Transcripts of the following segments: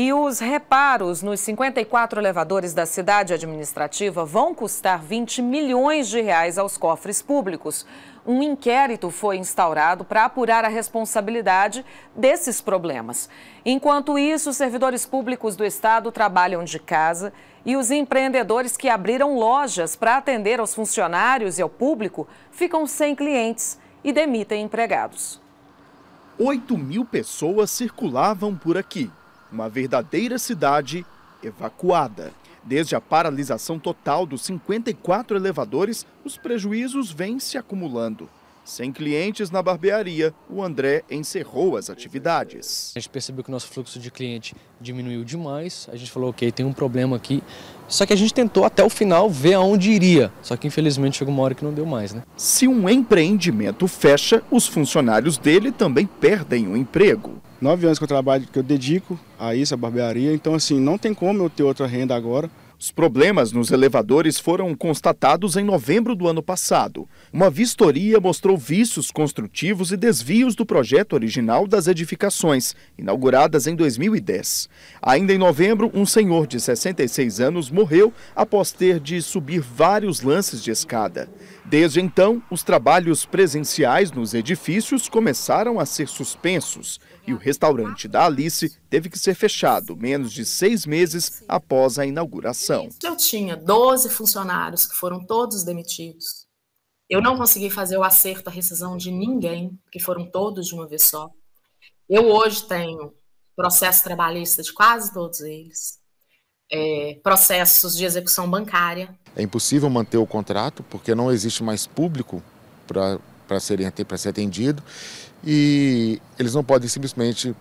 E os reparos nos 54 elevadores da cidade administrativa vão custar 20 milhões de reais aos cofres públicos. Um inquérito foi instaurado para apurar a responsabilidade desses problemas. Enquanto isso, os servidores públicos do estado trabalham de casa e os empreendedores que abriram lojas para atender aos funcionários e ao público ficam sem clientes e demitem empregados. 8 mil pessoas circulavam por aqui uma verdadeira cidade evacuada. Desde a paralisação total dos 54 elevadores, os prejuízos vêm se acumulando. Sem clientes na barbearia, o André encerrou as atividades. A gente percebeu que o nosso fluxo de cliente diminuiu demais. A gente falou, ok, tem um problema aqui. Só que a gente tentou até o final ver aonde iria. Só que infelizmente chegou uma hora que não deu mais, né? Se um empreendimento fecha, os funcionários dele também perdem o emprego nove anos que eu trabalho, que eu dedico a isso, a barbearia. Então, assim, não tem como eu ter outra renda agora. Os problemas nos elevadores foram constatados em novembro do ano passado. Uma vistoria mostrou vícios construtivos e desvios do projeto original das edificações, inauguradas em 2010. Ainda em novembro, um senhor de 66 anos morreu após ter de subir vários lances de escada. Desde então, os trabalhos presenciais nos edifícios começaram a ser suspensos e o restaurante da Alice teve que ser fechado menos de seis meses após a inauguração. Eu tinha 12 funcionários que foram todos demitidos. Eu não consegui fazer o acerto, a rescisão de ninguém, que foram todos de uma vez só. Eu hoje tenho processo trabalhista de quase todos eles, é, processos de execução bancária, é impossível manter o contrato, porque não existe mais público para ser, atendido. E eles não podem simplesmente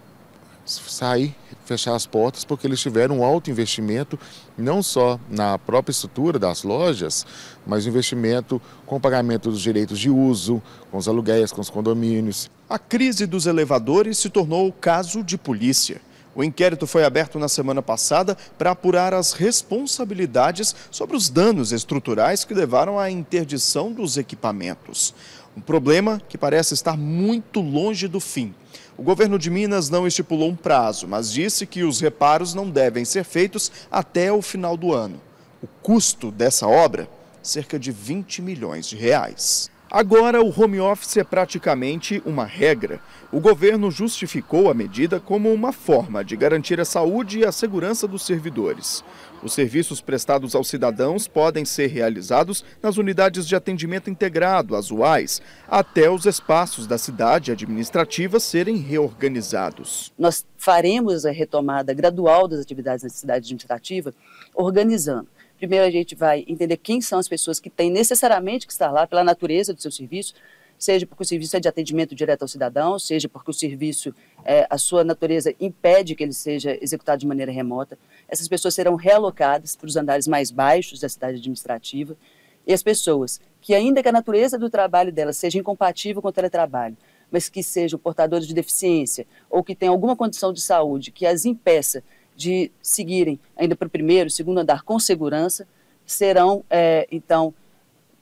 sair, fechar as portas, porque eles tiveram um alto investimento, não só na própria estrutura das lojas, mas um investimento com o pagamento dos direitos de uso, com os aluguéis, com os condomínios. A crise dos elevadores se tornou caso de polícia. O inquérito foi aberto na semana passada para apurar as responsabilidades sobre os danos estruturais que levaram à interdição dos equipamentos. Um problema que parece estar muito longe do fim. O governo de Minas não estipulou um prazo, mas disse que os reparos não devem ser feitos até o final do ano. O custo dessa obra? Cerca de 20 milhões de reais. Agora, o home office é praticamente uma regra. O governo justificou a medida como uma forma de garantir a saúde e a segurança dos servidores. Os serviços prestados aos cidadãos podem ser realizados nas unidades de atendimento integrado, as UAIs, até os espaços da cidade administrativa serem reorganizados. Nós faremos a retomada gradual das atividades na cidade administrativa, organizando Primeiro a gente vai entender quem são as pessoas que têm necessariamente que estar lá pela natureza do seu serviço, seja porque o serviço é de atendimento direto ao cidadão, seja porque o serviço, é, a sua natureza impede que ele seja executado de maneira remota. Essas pessoas serão realocadas para os andares mais baixos da cidade administrativa. E as pessoas que, ainda que a natureza do trabalho delas seja incompatível com o teletrabalho, mas que sejam portadores de deficiência ou que tenham alguma condição de saúde que as impeça de seguirem ainda para o primeiro, segundo andar com segurança, serão, é, então,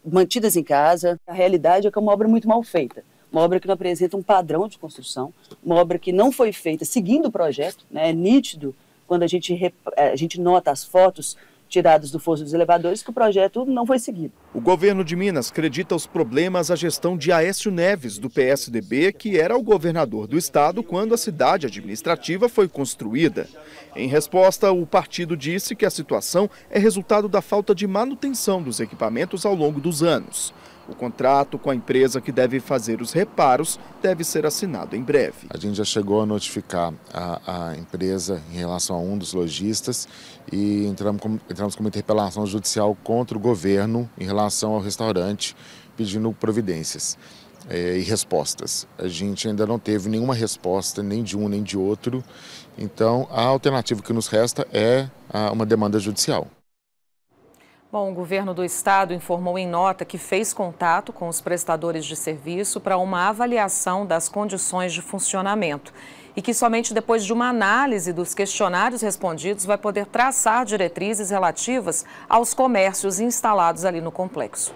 mantidas em casa. A realidade é que é uma obra muito mal feita, uma obra que não apresenta um padrão de construção, uma obra que não foi feita seguindo o projeto, né, é nítido quando a gente, é, a gente nota as fotos Tirados do fosso dos elevadores que o projeto não foi seguido. O governo de Minas acredita os problemas à gestão de Aécio Neves, do PSDB, que era o governador do estado quando a cidade administrativa foi construída. Em resposta, o partido disse que a situação é resultado da falta de manutenção dos equipamentos ao longo dos anos. O contrato com a empresa que deve fazer os reparos deve ser assinado em breve. A gente já chegou a notificar a, a empresa em relação a um dos lojistas e entramos com, entramos com uma interpelação judicial contra o governo em relação ao restaurante, pedindo providências. É, e respostas. A gente ainda não teve nenhuma resposta, nem de um nem de outro. Então, a alternativa que nos resta é a, uma demanda judicial. Bom, o governo do estado informou em nota que fez contato com os prestadores de serviço para uma avaliação das condições de funcionamento e que somente depois de uma análise dos questionários respondidos vai poder traçar diretrizes relativas aos comércios instalados ali no complexo.